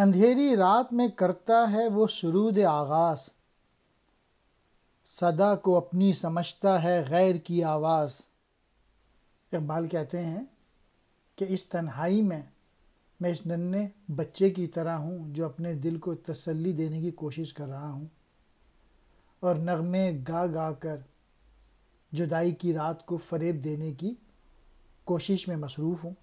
अंधेरी रात में करता है वो शुरूद आगाज सदा को अपनी समझता है गैर की आवाज़ इकबाल कहते हैं कि इस तन्हाई में मैं इस नन्हे बच्चे की तरह हूँ जो अपने दिल को तसल्ली देने की कोशिश कर रहा हूँ और नगमे गा गा कर जुदाई की रात को फरेब देने की कोशिश में मसरूफ़ हूँ